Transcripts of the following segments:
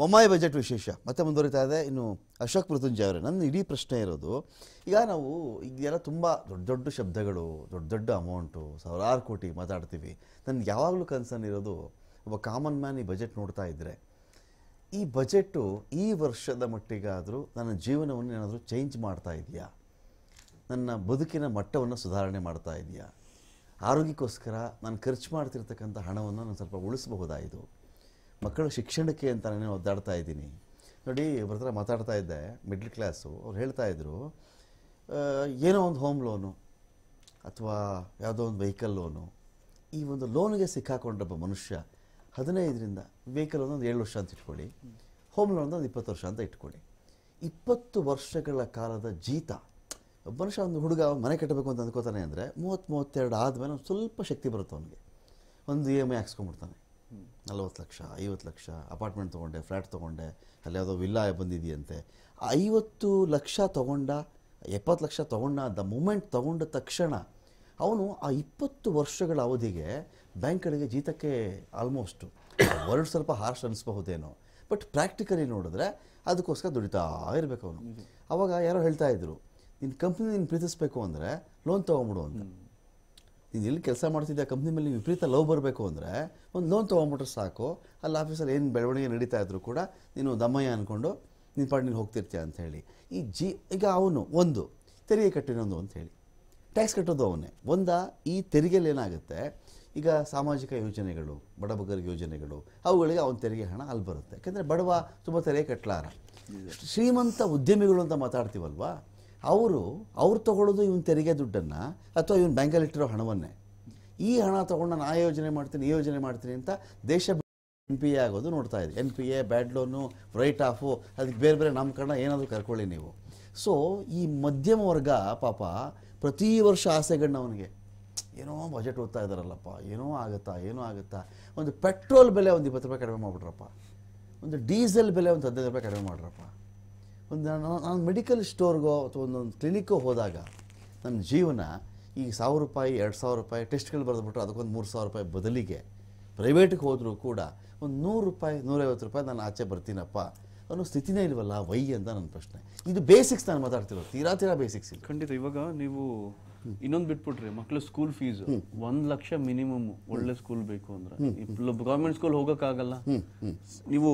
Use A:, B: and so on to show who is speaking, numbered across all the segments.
A: ಮೊಮ್ಮಾಯಿ budget ವಿಶೇಷ ಮತ್ತೆ ಮುಂದುವರಿತಾ ಇದೆ ಇನ್ನು ಅಶೋಕ್ ಮೃತ್ಯುಂಜಯ ಅವರೇ ನನ್ನ ಇಡೀ ಪ್ರಶ್ನೆ ಇರೋದು ಈಗ ನಾವು ಈಗೆಲ್ಲ ತುಂಬ ದೊಡ್ಡ ದೊಡ್ಡ ಶಬ್ದಗಳು ದೊಡ್ಡ ದೊಡ್ಡ ಅಮೌಂಟು ಸಾವಿರಾರು ಕೋಟಿ ಮಾತಾಡ್ತೀವಿ ನನಗೆ ಯಾವಾಗಲೂ ಕನ್ಸರ್ನ್ ಇರೋದು ಒಬ್ಬ ಕಾಮನ್ ಮ್ಯಾನ್ ಈ ಬಜೆಟ್ ನೋಡ್ತಾ ಇದ್ದರೆ ಈ ಬಜೆಟು ಈ ವರ್ಷದ ಮಟ್ಟಿಗಾದರೂ ನನ್ನ ಜೀವನವನ್ನು ಏನಾದರೂ ಚೇಂಜ್ ಮಾಡ್ತಾ ಇದೆಯಾ ನನ್ನ ಬದುಕಿನ ಮಟ್ಟವನ್ನು ಸುಧಾರಣೆ ಮಾಡ್ತಾ ಇದೆಯಾ ಆರೋಗ್ಯಕ್ಕೋಸ್ಕರ ನಾನು ಖರ್ಚು ಮಾಡ್ತಿರ್ತಕ್ಕಂಥ ಹಣವನ್ನು ನಾನು ಸ್ವಲ್ಪ ಉಳಿಸಬಹುದಾಯಿತು ಮಕ್ಕಳ ಶಿಕ್ಷಣಕ್ಕೆ ಅಂತ ನಾನು ಒದ್ದಾಡ್ತಾ ಇದ್ದೀನಿ ನೋಡಿ ಇವ್ರ ಹತ್ರ ಮಾತಾಡ್ತಾ ಇದ್ದೆ ಮಿಡ್ಲ್ ಕ್ಲಾಸು ಅವ್ರು ಹೇಳ್ತಾ ಇದ್ರು ಏನೋ ಒಂದು ಹೋಮ್ ಲೋನು ಅಥವಾ ಯಾವುದೋ ಒಂದು ವೆಹಿಕಲ್ ಲೋನು ಈ ಒಂದು ಲೋನ್ಗೆ ಸಿಕ್ಕಾಕೊಂಡೊಬ್ಬ ಮನುಷ್ಯ ಹದಿನೈದರಿಂದ ವೆಹಿಕಲ್ ಒಂದು ಏಳು ವರ್ಷ ಅಂತ ಇಟ್ಕೊಳ್ಳಿ ಹೋಮ್ ಲೋನ್ ಒಂದು ಇಪ್ಪತ್ತು ವರ್ಷ ಅಂತ ಇಟ್ಕೊಳ್ಳಿ ಇಪ್ಪತ್ತು ವರ್ಷಗಳ ಕಾಲದ ಜೀತ ಒಬ್ಬ ಮನುಷ್ಯ ಒಂದು ಹುಡುಗ ಮನೆ ಕಟ್ಟಬೇಕು ಅಂತ ಅಂದ್ಕೋತಾನೆ ಅಂದರೆ ಮೂವತ್ತು ಮೂವತ್ತೆರಡು ಆದಮೇಲೆ ಒಂದು ಸ್ವಲ್ಪ ಶಕ್ತಿ ಬರುತ್ತೆ ಅವನಿಗೆ ಒಂದು ಇ ಎಮ್ ಐ ಹಾಕ್ಸ್ಕೊಂಡ್ಬಿಡ್ತಾನೆ ನಲವತ್ತು ಲಕ್ಷ ಐವತ್ತು ಲಕ್ಷ ಅಪಾರ್ಟ್ಮೆಂಟ್ ತೊಗೊಂಡೆ ಫ್ಲ್ಯಾಟ್ ತೊಗೊಂಡೆ ಅಲ್ಲಿ ಯಾವುದೋ ವಿಲ್ಲಾ ಬಂದಿದೆಯಂತೆ ಐವತ್ತು ಲಕ್ಷ ತೊಗೊಂಡ ಎಪ್ಪತ್ತು ಲಕ್ಷ ತೊಗೊಂಡ ದ ಮೂಮೆಂಟ್ ತೊಗೊಂಡ ತಕ್ಷಣ ಅವನು ಆ ಇಪ್ಪತ್ತು ವರ್ಷಗಳ ಅವಧಿಗೆ ಬ್ಯಾಂಕ್ಗಳಿಗೆ ಜೀತಕ್ಕೆ ಆಲ್ಮೋಸ್ಟು ವರ್ಡ್ ಸ್ವಲ್ಪ ಹಾರ್ಶ್ ಅನಿಸ್ಬಹುದೇನೋ ಬಟ್ ಪ್ರಾಕ್ಟಿಕಲಿ ನೋಡಿದ್ರೆ ಅದಕ್ಕೋಸ್ಕರ ದುಡಿತಾ ಇರಬೇಕು ಅವನು ಅವಾಗ ಯಾರೋ ಹೇಳ್ತಾ ಇದ್ರು ನಿನ್ನ ಕಂಪ್ನಿ ನೀನು ಪ್ರೀತಿಸ್ಬೇಕು ಅಂದರೆ ಲೋನ್ ತೊಗೊಂಬಿಡು ಅಂತ ನೀನು ಎಲ್ಲಿ ಕೆಲಸ ಮಾಡ್ತಿದ್ದೆ ಆ ಕಂಪ್ನಿ ಮೇಲೆ ವಿಪರೀತ ಲವ್ ಬರಬೇಕು ಅಂದರೆ ಒಂದು ಲೋನ್ ತೊಗೊಂಬಿಟ್ರೆ ಸಾಕು ಅಲ್ಲಿ ಆಫೀಸಲ್ಲಿ ಏನು ಬೆಳವಣಿಗೆ ನಡೀತಾ ಇದ್ರು ಕೂಡ ನೀನು ದಮ್ಮಯ್ಯ ಅಂದ್ಕೊಂಡು ನಿನ್ನ ಪಾಡ್ ನೀನು ಹೋಗ್ತಿರ್ತೀಯ ಹೇಳಿ ಈ ಜಿ ಈಗ ಅವನು ಒಂದು ತೆರಿಗೆ ಕಟ್ಟಿರೋದು ಅಂಥೇಳಿ ಟ್ಯಾಕ್ಸ್ ಕಟ್ಟೋದು ಅವನೇ ಒಂದ ಈ ತೆರಿಗೆಯಲ್ಲಿ ಏನಾಗುತ್ತೆ ಈಗ ಸಾಮಾಜಿಕ ಯೋಜನೆಗಳು ಬಡಬಗರ ಯೋಜನೆಗಳು ಅವುಗಳಿಗೆ ಅವನ ತೆರಿಗೆ ಹಣ ಅಲ್ಲಿ ಬರುತ್ತೆ ಯಾಕೆಂದರೆ ಬಡವ ತುಂಬ ತೆರಿಗೆ ಕಟ್ಟಲಾರ ಶ್ರೀಮಂತ ಉದ್ಯಮಿಗಳು ಅಂತ ಮಾತಾಡ್ತೀವಲ್ವಾ ಅವರು ಅವ್ರು ತೊಗೊಳ್ಳೋದು ಇವನು ತೆರಿಗೆ ದುಡ್ಡನ್ನು ಅಥವಾ ಇವನು ಇಟ್ಟಿರೋ ಹಣವನ್ನೇ ಈ ಹಣ ತೊಗೊಂಡು ನಾನು ಆ ಯೋಜನೆ ಮಾಡ್ತೀನಿ ಈ ಯೋಜನೆ ಮಾಡ್ತೀನಿ ಅಂತ ದೇಶ ಎನ್ ಪಿ ಎ ಆಗೋದು ನೋಡ್ತಾ ಇದೆ N P A bad loan write off ಅದಕ್ಕೆ ಬೇರೆ ಬೇರೆ ನಮ್ಮ ನಾಮಕರಣ ಏನಾದರೂ ಕರ್ಕೊಳ್ಳಿ ನೀವು ಸೊ ಈ ಮಧ್ಯಮ ವರ್ಗ ಪಾಪ ಪ್ರತಿ ವರ್ಷ ಆಸೆಗಣ್ಣ ಅವನಿಗೆ ಏನೋ ಬಜೆಟ್ ಓದ್ತಾ ಇದ್ದಾರಲ್ಲಪ್ಪ ಏನೋ ಆಗುತ್ತಾ ಏನೋ ಆಗುತ್ತಾ ಒಂದು ಪೆಟ್ರೋಲ್ ಬೆಲೆ ಒಂದು ಇಪ್ಪತ್ತು ರೂಪಾಯಿ ಕಡಿಮೆ ಮಾಡಿಬಿಟ್ರಪ್ಪ ಒಂದು ಡೀಸೆಲ್ ಬೆಲೆ ಒಂದು ಹದಿನೈದು ರೂಪಾಯಿ ಕಡಿಮೆ ಮಾಡ್ರಪ್ಪ ಒಂದು ನಾನು ಮೆಡಿಕಲ್ ಸ್ಟೋರ್ಗೋ ಅಥವಾ ಒಂದೊಂದು ಕ್ಲಿನಿಕ್ಕೋ ಹೋದಾಗ ನನ್ನ ಜೀವನ ಈ ಸಾವಿರ ರೂಪಾಯಿ ಎರಡು ಸಾವಿರ ರೂಪಾಯಿ ಟೆಸ್ಟ್ಗಳು ಬರೆದ್ಬಿಟ್ರೆ ಅದಕ್ಕೊಂದು ಮೂರು ಸಾವಿರ ರೂಪಾಯಿ ಬದಲಿಗೆ ಪ್ರೈವೇಟಿಗೆ ಹೋದರೂ ಕೂಡ ಒಂದು ನೂರು ರೂಪಾಯಿ ನೂರೈವತ್ತು ರೂಪಾಯಿ ನಾನು ಆಚೆ ಬರ್ತೀನಪ್ಪ ಅನ್ನೋ ಸ್ಥಿತಿನೇ ಇಲ್ವಲ್ಲ ವೈ ಅಂತ ನನ್ನ ಪ್ರಶ್ನೆ ಇದು ಬೇಸಿಕ್ಸ್ ನಾನು ಮಾತಾಡ್ತಿರೋದು ತೀರಾ ತೀರಾ ಬೇಸಿಕ್ಸ್
B: ಇಲ್ಲ ಖಂಡಿತ ಇವಾಗ ನೀವು ಇನ್ನೊಂದು ಬಿಟ್ಬಿಟ್ರಿ ಮಕ್ಕಳು ಸ್ಕೂಲ್ ಫೀಸ್ ಒಂದ್ ಲಕ್ಷ ಮಿನಿಮಮ್ ಒಳ್ಳೆ ಸ್ಕೂಲ್ ಬೇಕು ಅಂದ್ರೆ ಗೌರ್ಮೆಂಟ್ ಸ್ಕೂಲ್ ಹೋಗೋಕ್ಕಾಗಲ್ಲ ನೀವು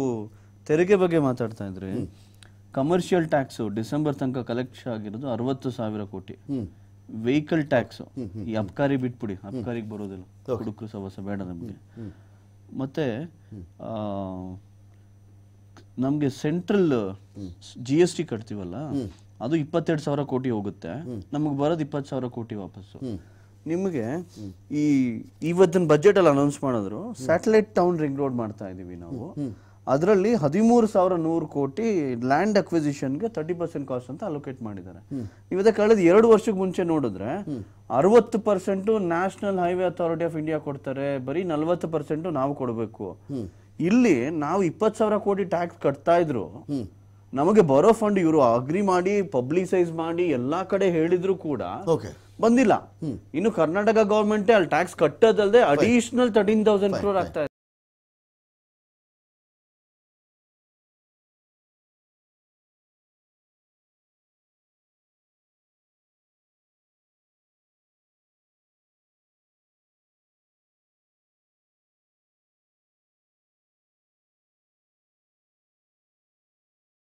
B: ತೆರಿಗೆ ಬಗ್ಗೆ ಮಾತಾಡ್ತಾ ಇದ್ರಿ ಕಮರ್ಷಿಯಲ್ ಟ್ಯಾಕ್ಸ್ ಡಿಸೆಂಬರ್ ತನಕ ಕಲೆಕ್ಷನ್ ಆಗಿರೋದು ಅರವತ್ತು ಸಾವಿರ ಕೋಟಿ ವೆಹಿಕಲ್ ಟ್ಯಾಕ್ಸ್ ಈ ಅಬ್ಕಾರಿ ಬಿಟ್ಬಿಡಿ ಅಬ್ಕಾರಿಗೆ ಬರೋದಿಲ್ಲ ಹುಡುಕು ಸವಸ ಬೇಡ ನಮಗೆ ಮತ್ತೆ ನಮಗೆ ಸೆಂಟ್ರಲ್ ಜಿ ಎಸ್ ಟಿ ಕಟ್ತೀವಲ್ಲ ಅದು ಇಪ್ಪತ್ತೆರಡು ಸಾವಿರ ಕೋಟಿ ಹೋಗುತ್ತೆ ನಮಗೆ ಬರೋದು ಇಪ್ಪತ್ತು ಸಾವಿರ ಕೋಟಿ ವಾಪಸ್ಸು ನಿಮಗೆ ಈ ಇವತ್ತಿನ ಬಜೆಟ್ ಅಲ್ಲಿ ಅನೌನ್ಸ್ ಮಾಡಿದ್ರು ಸ್ಯಾಟಲೈಟ್ ಟೌನ್ ರಿಂಗ್ ರೋಡ್ ಮಾಡ್ತಾ ಇದ್ದೀವಿ ನಾವು ಅದರಲ್ಲಿ ಹದಿಮೂರು ಸಾವಿರ ನೂರು ಕೋಟಿ ಲ್ಯಾಂಡ್ ಅಕ್ವಿಸಿಷನ್ಗೆ ತರ್ಟಿ ಪರ್ಸೆಂಟ್ ಕಾಸ್ಟ್ ಅಂತ ಅಲೋಕೇಟ್ ಮಾಡಿದ್ದಾರೆ ನೀವು ಕಳೆದ ಎರಡು ವರ್ಷಕ್ಕೆ ಮುಂಚೆ ನೋಡಿದ್ರೆ ಅರವತ್ತು percent national highway authority of India ಕೊಡ್ತಾರೆ ಬರೀ ನಲ್ವತ್ತು ಪರ್ಸೆಂಟ್ ನಾವು ಕೊಡಬೇಕು ಇಲ್ಲಿ ನಾವು ಇಪ್ಪತ್ತು ಸಾವಿರ ಕೋಟಿ ಟ್ಯಾಕ್ಸ್ ಕಟ್ತಾ ಇದ್ರು ನಮಗೆ ಬರೋ ಫಂಡ್ ಇವರು ಅಗ್ರಿ ಮಾಡಿ ಪಬ್ಲಿಸೈಸ್ ಮಾಡಿ ಎಲ್ಲಾ ಕಡೆ ಹೇಳಿದ್ರು ಕೂಡ ಬಂದಿಲ್ಲ ಇನ್ನು ಕರ್ನಾಟಕ ಗೌರ್ಮೆಂಟೇ ಅಲ್ಲಿ ಟ್ಯಾಕ್ಸ್ ಕಟ್ಟೋದಲ್ಲದೆ ಅಡಿಷನಲ್ ತರ್ಟೀನ್ ತೌಸಂಡ್ ಕ್ರೋರ್ ಆಗ್ತಾ ಇದೆ